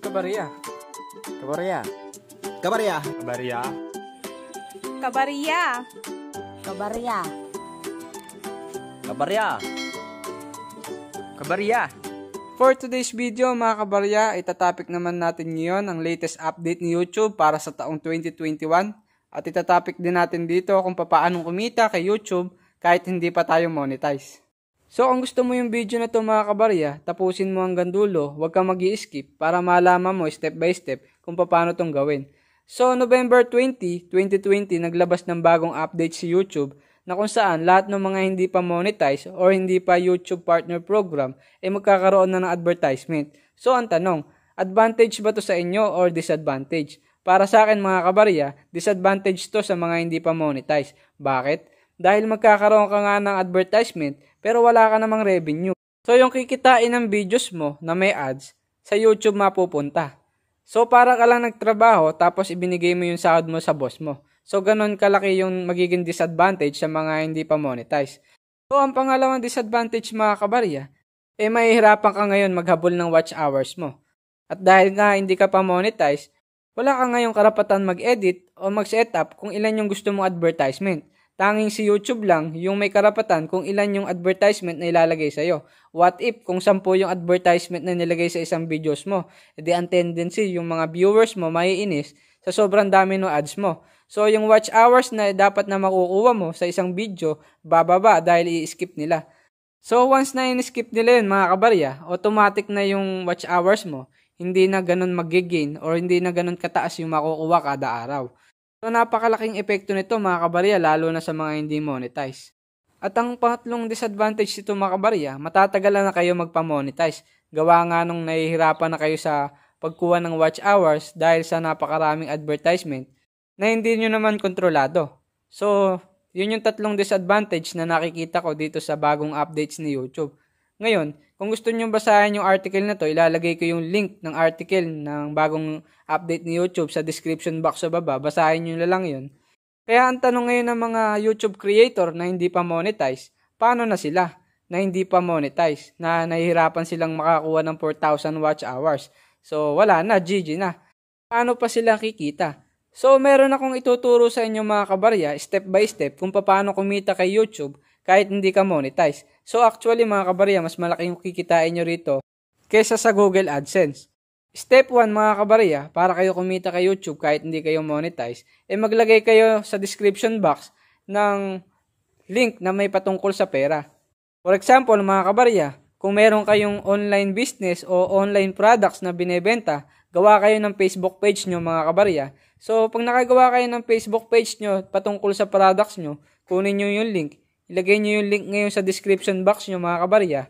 Kabarya. Kabarya. Kabarya. Kabarya. Kabarya. Kabarya. Kabarya. Kabarya. For today's video mga kabarya, itatopic naman natin ngayon ang latest update ni YouTube para sa taong 2021 at itatopic din natin dito kung paano kumita kay YouTube kahit hindi pa tayo monetize. So kung gusto mo yung video na to mga kabarya, tapusin mo hanggang dulo, huwag kang mag skip para malaman mo step by step kung paano tong gawin. So November 20, 2020 naglabas ng bagong update si YouTube na kung saan lahat ng mga hindi pa monetize or hindi pa YouTube Partner Program ay eh, magkakaroon na ng advertisement. So ang tanong, advantage ba to sa inyo or disadvantage? Para sa akin mga kabarya, disadvantage to sa mga hindi pa monetize. Bakit? dahil magkakaroon ka nga ng advertisement pero wala ka namang revenue. So yung kikitain ng videos mo na may ads, sa YouTube mapupunta. So para ka lang nagtrabaho tapos ibinigay mo yung sahod mo sa boss mo. So ganun kalaki yung magiging disadvantage sa mga hindi pa monetize. So ang pangalawang disadvantage mga kabarya, eh mahihirapan ka ngayon maghabol ng watch hours mo. At dahil nga hindi ka pa monetize, wala ka ngayong karapatan mag-edit o mag-setup kung ilan yung gusto mong advertisement. Tanging si YouTube lang yung may karapatan kung ilan yung advertisement na ilalagay sa'yo. What if kung sampu yung advertisement na nilagay sa isang videos mo, edi ang tendency yung mga viewers mo maiinis sa sobrang dami ng ads mo. So yung watch hours na dapat na makukuha mo sa isang video, bababa dahil i-skip nila. So once na in-skip nila yun mga kabarya, automatic na yung watch hours mo, hindi na ganun mag-gain or hindi na ganun kataas yung makukuha kada araw. So napakalaking epekto nito mga kabarya lalo na sa mga hindi monetize. At ang pangatlong disadvantage nito mga kabarya, matatagalan na kayo magpa-monetize. Gawa nga nung nahihirapan na kayo sa pagkuha ng watch hours dahil sa napakaraming advertisement na hindi nyo naman kontrolado. So, yun yung tatlong disadvantage na nakikita ko dito sa bagong updates ni YouTube. Ngayon, kung gusto nyo basahin yung article na to, ilalagay ko yung link ng article ng bagong update ni YouTube sa description box sa baba. Basahin nyo na lang yun. Kaya ang tanong ngayon ng mga YouTube creator na hindi pa monetize, paano na sila na hindi pa monetize? Na nahihirapan silang makakuha ng 4,000 watch hours. So wala na, GG na. Paano pa sila kikita? So meron akong ituturo sa inyo mga kabarya, step by step, kung paano kumita kay YouTube kahit hindi ka monetize. So actually mga kabarya, mas malaki yung kikitain nyo rito kesa sa Google AdSense. Step 1 mga kabarya, para kayo kumita kay YouTube kahit hindi kayo monetize, eh maglagay kayo sa description box ng link na may patungkol sa pera. For example mga kabarya, kung meron kayong online business o online products na binebenta, gawa kayo ng Facebook page nyo mga kabarya. So pag nakagawa kayo ng Facebook page nyo patungkol sa products nyo, kunin nyo yung link Ilagay nyo yung link ngayon sa description box nyo mga kabarya.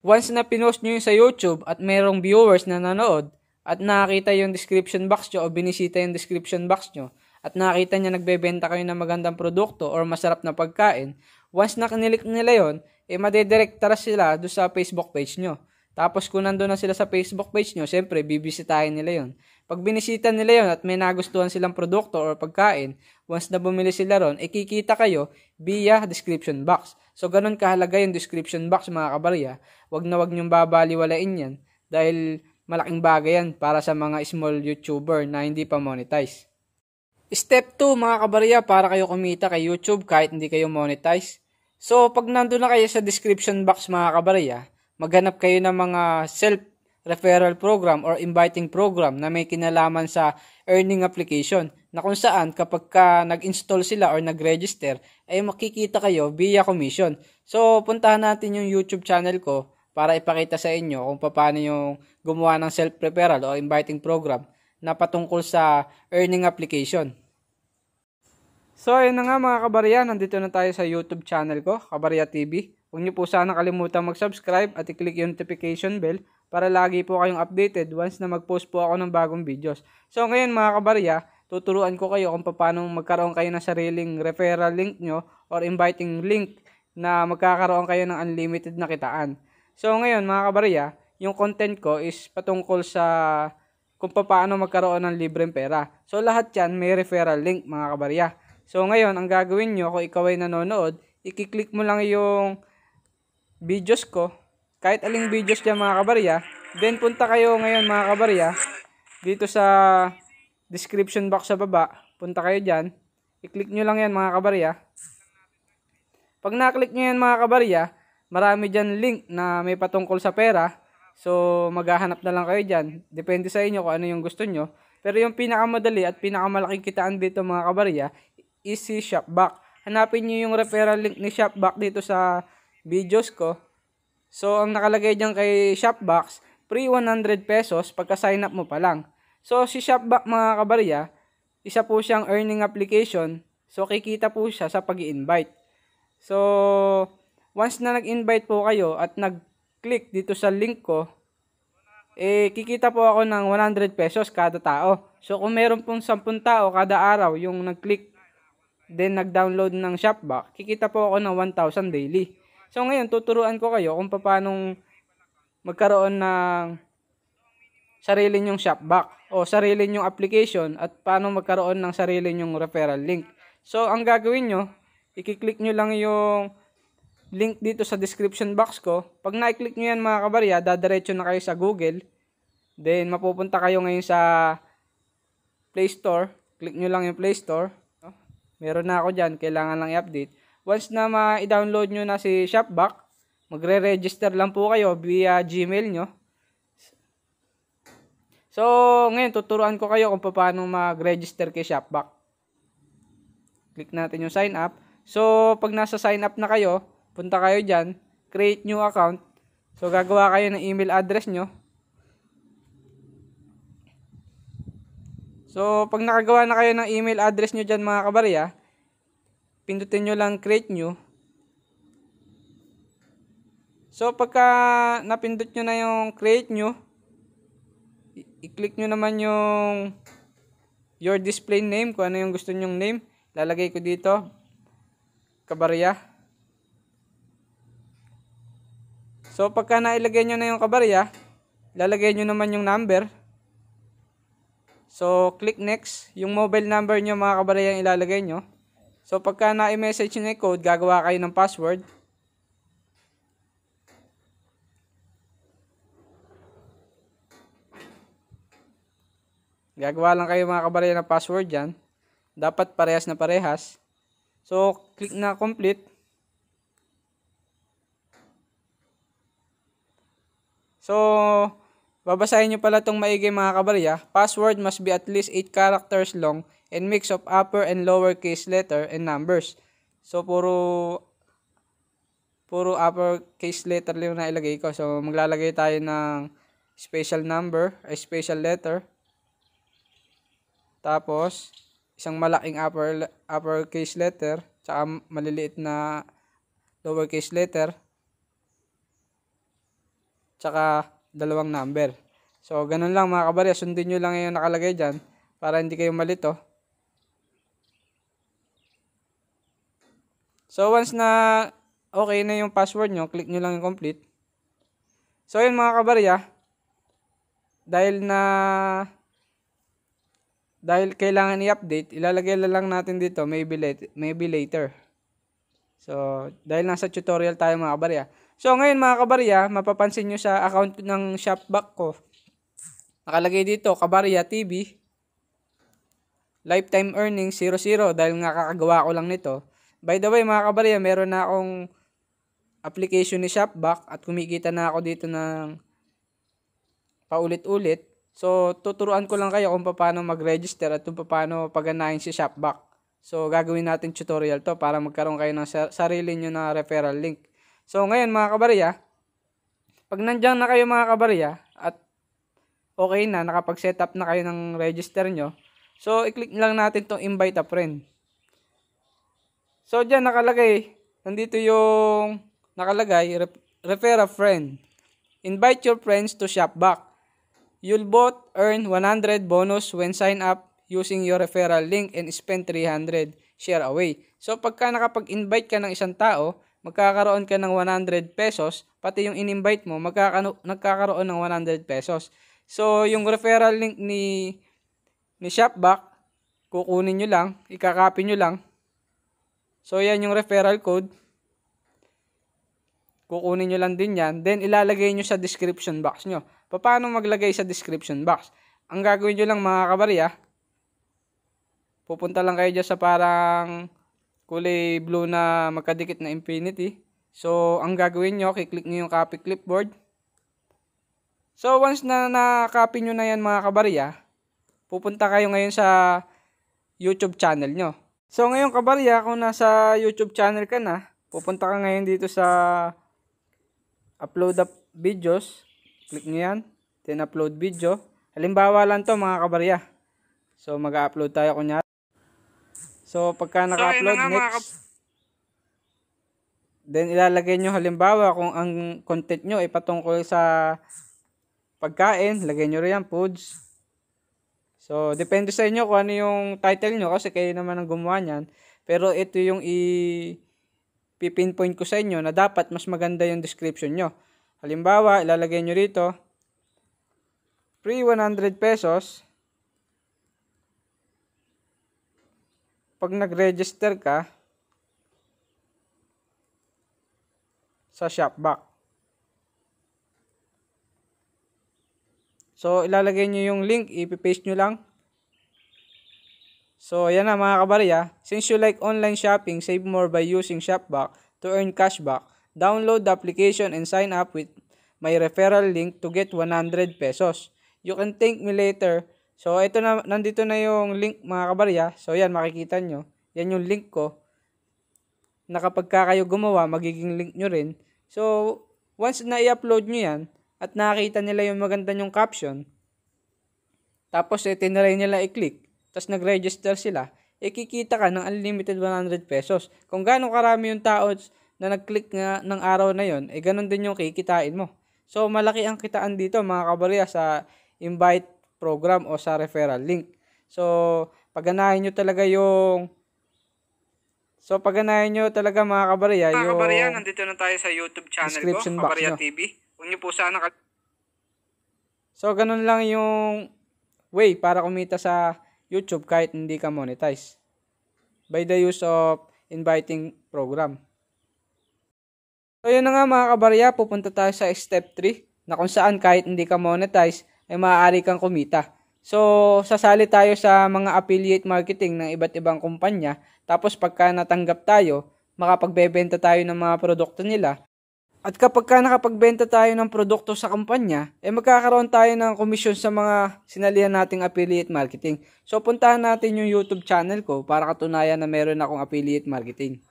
Once na pinost nyo yun sa YouTube at merong viewers na nanood at nakita yung description box nyo o binisita yung description box nyo at nakita niya nagbebenta kayo ng magandang produkto or masarap na pagkain, once na kinilik nila yon, eh madedirekta sila doon sa Facebook page nyo. Tapos kung nandun na sila sa Facebook page nyo, syempre bibisitahin nila yon. Pag binisita nila yon at may nagustuhan silang produkto or pagkain, once na bumili sila ron, ikikita kayo via description box. So, ganun kahalaga yung description box mga kabarya. Wag na wag niyong babaliwalain yan dahil malaking bagay yan para sa mga small YouTuber na hindi pa monetize. Step 2 mga kabarya para kayo kumita kay YouTube kahit hindi kayo monetize. So, pag nandun na kayo sa description box mga kabarya, maghanap kayo ng mga self referral program or inviting program na may kinalaman sa earning application na kung saan kapag ka nag-install sila or nag-register ay makikita kayo via commission. So puntahan natin yung YouTube channel ko para ipakita sa inyo kung paano yung gumawa ng self-referral o inviting program na patungkol sa earning application. So, ayun na nga mga kabarya, nandito na tayo sa YouTube channel ko, Kabarya TV. Huwag niyo po sana kalimutang mag-subscribe at i-click yung notification bell para lagi po kayong updated once na mag-post po ako ng bagong videos. So ngayon mga kabarya, tuturuan ko kayo kung paano magkaroon kayo ng sariling referral link nyo or inviting link na magkakaroon kayo ng unlimited na kitaan. So ngayon mga kabarya, yung content ko is patungkol sa kung paano magkaroon ng libreng pera. So lahat yan may referral link mga kabarya. So ngayon, ang gagawin nyo kung ikaw ay nanonood, ikiklik mo lang yung videos ko kahit aling videos dyan mga kabarya. Then punta kayo ngayon mga kabarya dito sa description box sa baba. Punta kayo dyan. I-click nyo lang yan mga kabarya. Pag na-click nyo yan mga kabarya, marami dyan link na may patungkol sa pera. So maghahanap na lang kayo dyan. Depende sa inyo kung ano yung gusto nyo. Pero yung pinakamadali at pinakamalaking kitaan dito mga kabarya is si Shopback. Hanapin nyo yung referral link ni Shopback dito sa videos ko So, ang nakalagay dyan kay Shopbox, free 100 pesos pagka-sign up mo pa lang. So, si Shopbox mga kabarya, isa po siyang earning application. So, kikita po siya sa pag invite So, once na nag-invite po kayo at nag-click dito sa link ko, eh, kikita po ako ng 100 pesos kada tao. So, kung meron pong 10 tao kada araw yung nag-click, then nag-download ng Shopback, kikita po ako ng 1,000 daily. So ngayon tuturuan ko kayo kung paano magkaroon ng sarili nyong shopback o sarili nyong application at paano magkaroon ng sarili nyong referral link. So ang gagawin nyo, i-click nyo lang yung link dito sa description box ko. Pag na-click nyo yan mga kabarya, dadiretso na kayo sa Google. Then mapupunta kayo ngayon sa Play Store. Click nyo lang yung Play Store. Meron na ako dyan, kailangan lang i-update. Once na ma-download nyo na si Shopback, magre-register lang po kayo via Gmail nyo. So, ngayon, tuturuan ko kayo kung paano mag-register kay Shopback. Click natin yung sign up. So, pag nasa sign up na kayo, punta kayo dyan, create new account. So, gagawa kayo ng email address nyo. So, pag nakagawa na kayo ng email address nyo dyan mga kabarya, pindutin nyo lang create new. So, pagka napindot nyo na yung create new, i-click nyo naman yung your display name, kung ano yung gusto nyong name. Lalagay ko dito, kabarya. So, pagka nailagay nyo na yung kabarya, lalagay nyo naman yung number. So, click next. Yung mobile number nyo mga kabarya yung ilalagay nyo. So, pagka na-message nyo na yung code, gagawa kayo ng password. Gagawa lang kayo mga kabarya ng password dyan. Dapat parehas na parehas. So, click na complete. So, babasahin nyo pala itong maigay mga kabarya. Password must be at least 8 characters long and mix of upper and lower case letter and numbers. So, puro puro upper case letter lang na ilagay ko. So, maglalagay tayo ng special number, a special letter. Tapos, isang malaking upper, upper case letter, tsaka maliliit na lower case letter. Tsaka, dalawang number. So, ganun lang mga kabarya. Sundin nyo lang yung nakalagay dyan para hindi kayo malito. So, once na okay na yung password nyo, click nyo lang yung complete. So, yun mga kabarya, dahil na dahil kailangan i-update, ilalagay na lang natin dito, maybe, late, maybe later. So, dahil nasa tutorial tayo mga kabarya. So, ngayon mga kabarya, mapapansin nyo sa account ng Shopback ko, nakalagay dito, kabarya TV, lifetime earning 00 dahil nga kakagawa ko lang nito. By the way mga kabarya, meron na akong application ni Shopback at kumikita na ako dito ng paulit-ulit. So, tuturuan ko lang kayo kung paano mag-register at kung paano pagganahin si Shopback. So, gagawin natin tutorial to para magkaroon kayo ng sarili nyo na referral link. So, ngayon mga kabarya, pag nandiyan na kayo mga kabarya at okay na, nakapag-setup na kayo ng register nyo, so, i-click lang natin tong invite a friend. So, diyan nakalagay, nandito yung nakalagay, refer a friend. Invite your friends to Shopback. You'll both earn 100 bonus when sign up using your referral link and spend 300 share away. So, pagka nakapag-invite ka ng isang tao, magkakaroon ka ng 100 pesos, pati yung in-invite mo, magkakaroon ng 100 pesos. So, yung referral link ni, ni Shopback, kukunin nyo lang, ikakopy nyo lang, So, yan yung referral code. Kukunin nyo lang din yan. Then, ilalagay nyo sa description box nyo. Paano maglagay sa description box? Ang gagawin nyo lang mga kabarya, pupunta lang kayo dyan sa parang kulay blue na magkadikit na infinity. So, ang gagawin nyo, kiklik nyo yung copy clipboard. So, once na na-copy nyo na yan mga kabarya, pupunta kayo ngayon sa YouTube channel nyo. So ngayon kabarya, kung nasa YouTube channel ka na, pupunta ka ngayon dito sa upload up videos. Click nyo yan. Then upload video. Halimbawa lang to mga kabarya. So mag-upload tayo kunyari. So pagka naka-upload so, next. Then ilalagay nyo halimbawa kung ang content nyo ay patungkol sa pagkain. Lagay nyo rin yan foods. So, depende sa inyo kung ano yung title nyo kasi kayo naman ang gumawa niyan. Pero ito yung i pipinpoint ko sa inyo na dapat mas maganda yung description nyo. Halimbawa, ilalagay nyo rito, free 100 pesos, pag nag-register ka, sa Shopback. So, ilalagay nyo yung link, ipipaste nyo lang. So, ayan na mga kabarya. Ah. Since you like online shopping, save more by using Shopback to earn cashback. Download the application and sign up with my referral link to get 100 pesos. You can thank me later. So, ito na, nandito na yung link mga kabarya. Ah. So, yan, makikita nyo. Yan yung link ko. Na kayo gumawa, magiging link nyo rin. So, once na i-upload nyo yan, at nakita nila yung maganda yung caption, tapos eh, tinry nila i-click, tapos nag-register sila, eh kikita ka ng unlimited 100 pesos. Kung gano'ng karami yung tao na nag-click nga ng araw na yon, eh ganun din yung kikitain mo. So malaki ang kitaan dito mga kabarya sa invite program o sa referral link. So paganahin nyo talaga yung So paganahin nyo talaga mga kabarya mga yung Kabarya, nandito na tayo sa YouTube channel ko, Kabarya box, no? TV. Huwag niyo po sana kal- So, ganun lang yung way para kumita sa YouTube kahit hindi ka monetize. By the use of inviting program. So, yun na nga mga kabarya, pupunta tayo sa step 3 na kung saan kahit hindi ka monetize, ay maaari kang kumita. So, sasali tayo sa mga affiliate marketing ng iba't ibang kumpanya. Tapos, pagka natanggap tayo, makapagbebenta tayo ng mga produkto nila at kapag ka nakapagbenta tayo ng produkto sa kampanya, eh magkakaroon tayo ng komisyon sa mga sinalihan nating affiliate marketing. So puntahan natin yung YouTube channel ko para katunayan na meron akong affiliate marketing.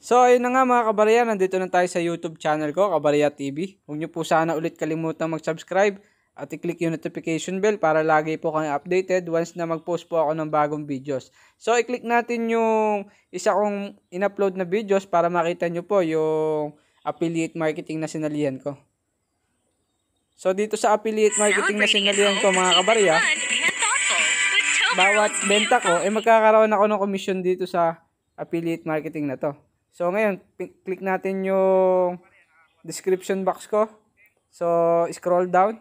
So ayun na nga mga kabarya, nandito na tayo sa YouTube channel ko, Kabarya TV. Huwag niyo po sana ulit kalimutang mag-subscribe at i-click yung notification bell para lagi po kayo updated once na mag-post po ako ng bagong videos. So, i-click natin yung isa kong in-upload na videos para makita nyo po yung affiliate marketing na sinalihan ko. So, dito sa affiliate marketing na sinalihan ko mga kabarya, bawat benta ko, eh magkakaroon ako ng commission dito sa affiliate marketing na to. So, ngayon, click natin yung description box ko. So, scroll down.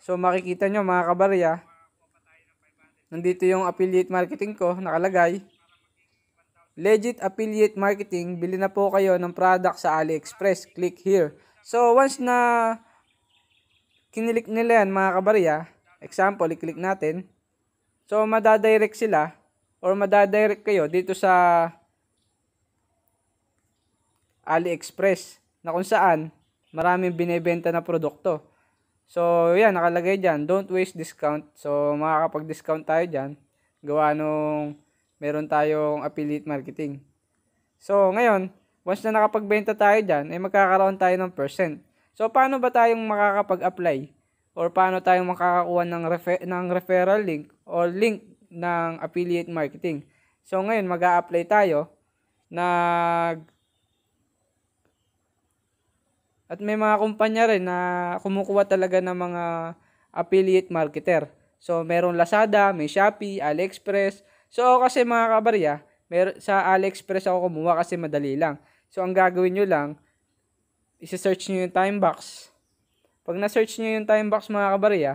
So makikita nyo mga kabarya, nandito yung affiliate marketing ko nakalagay. Legit affiliate marketing, bili na po kayo ng product sa AliExpress. Click here. So once na kinilik nila yan mga kabarya, example, i-click natin. So madadirect sila or madadirect kayo dito sa AliExpress na kung saan maraming binebenta na produkto. So, yan, nakalagay dyan. Don't waste discount. So, makakapag-discount tayo dyan. Gawa nung meron tayong affiliate marketing. So, ngayon, once na nakapagbenta tayo dyan, ay eh, magkakaroon tayo ng percent. So, paano ba tayong makakapag-apply? Or paano tayong makakakuha ng, refer- ng referral link or link ng affiliate marketing? So, ngayon, mag apply tayo. Nag at may mga kumpanya rin na kumukuha talaga ng mga affiliate marketer. So, meron Lazada, may Shopee, AliExpress. So, kasi mga kabarya, mer- sa AliExpress ako kumuha kasi madali lang. So, ang gagawin nyo lang, isi-search nyo yung time box. Pag na-search nyo yung time box mga kabarya,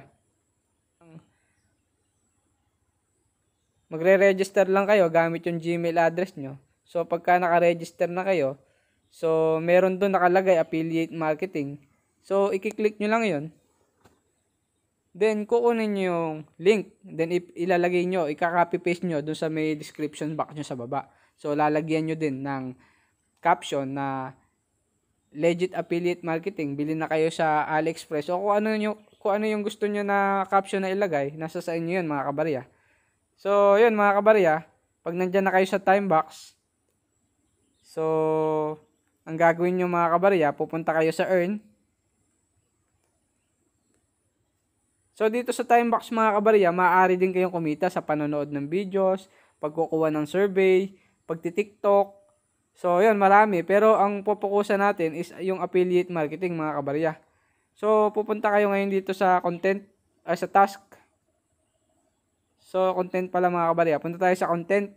magre-register lang kayo gamit yung Gmail address nyo. So, pagka naka-register na kayo, So, meron doon nakalagay affiliate marketing. So, i-click nyo lang yon Then, kukunin nyo yung link. Then, ilalagay nyo, i copy paste nyo doon sa may description box nyo sa baba. So, lalagyan nyo din ng caption na legit affiliate marketing. Bili na kayo sa AliExpress. O kung ano, nyo, kung ano yung gusto nyo na caption na ilagay, nasa sa inyo yun mga kabarya. So, yun mga kabarya. Pag nandyan na kayo sa time box, so, ang gagawin nyo mga kabarya, pupunta kayo sa earn. So dito sa time box mga kabarya, maaari din kayong kumita sa panonood ng videos, pagkukuha ng survey, pagti-TikTok. So yun, marami. Pero ang pupukusan natin is yung affiliate marketing mga kabarya. So pupunta kayo ngayon dito sa content, ay sa task. So content pala mga kabarya. Punta tayo sa content.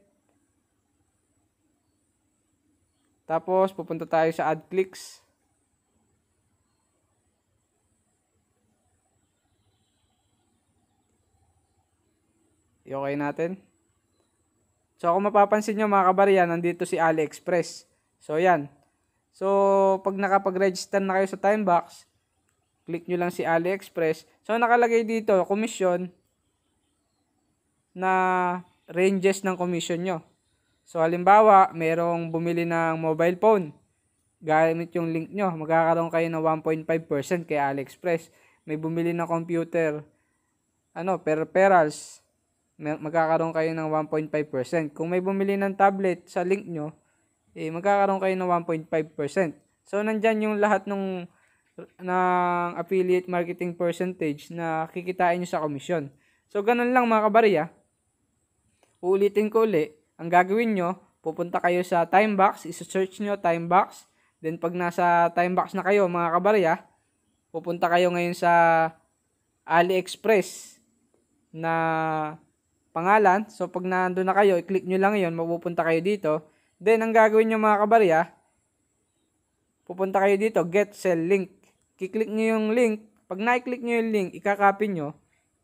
Tapos, pupunta tayo sa ad clicks. I-okay natin. So, kung mapapansin nyo mga kabarya, nandito si AliExpress. So, yan. So, pag nakapag-register na kayo sa Timebox, click nyo lang si AliExpress. So, nakalagay dito, komisyon, na ranges ng komisyon nyo. So halimbawa, merong bumili ng mobile phone. Gamit yung link nyo, magkakaroon kayo ng 1.5% kay AliExpress. May bumili ng computer, ano, peripherals, magkakaroon kayo ng 1.5%. Kung may bumili ng tablet sa link nyo, eh, magkakaroon kayo ng 1.5%. So, nandyan yung lahat ng ng affiliate marketing percentage na kikitain nyo sa komisyon. So, ganun lang mga kabarya. Uulitin ko ulit ang gagawin nyo, pupunta kayo sa time box, isa-search nyo time box. Then pag nasa time box na kayo mga kabarya, pupunta kayo ngayon sa AliExpress na pangalan. So pag nandoon na kayo, i-click nyo lang yon mapupunta kayo dito. Then ang gagawin nyo mga kabarya, pupunta kayo dito, get sell link. Kiklik nyo yung link. Pag na-click nyo yung link, ikakopy nyo,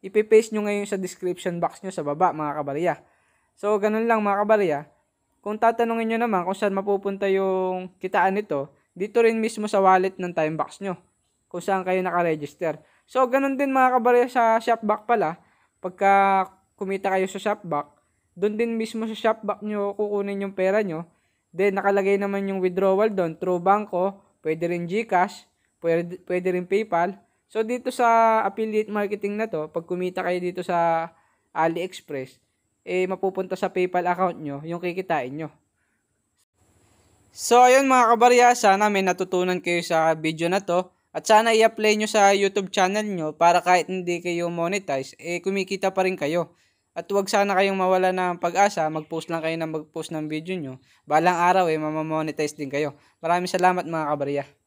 ipipaste nyo ngayon sa description box nyo sa baba mga kabarya. So, ganun lang mga kabarya. Kung tatanungin nyo naman kung saan mapupunta yung kitaan nito, dito rin mismo sa wallet ng Timebox nyo. Kung saan kayo nakaregister. So, ganun din mga kabarya sa Shopback pala. Pagka kumita kayo sa Shopback, doon din mismo sa Shopback nyo kukunin yung pera nyo. Then, nakalagay naman yung withdrawal doon through banko, pwede rin GCash, pwede, pwede rin PayPal. So, dito sa affiliate marketing na to, pag kumita kayo dito sa AliExpress, eh mapupunta sa PayPal account nyo yung kikitain nyo. So ayun mga kabarya, sana may natutunan kayo sa video na to at sana i-apply nyo sa YouTube channel nyo para kahit hindi kayo monetize, eh kumikita pa rin kayo. At huwag sana kayong mawala ng pag-asa, mag-post lang kayo ng mag-post ng video nyo. Balang araw eh, mamamonetize din kayo. Maraming salamat mga kabarya.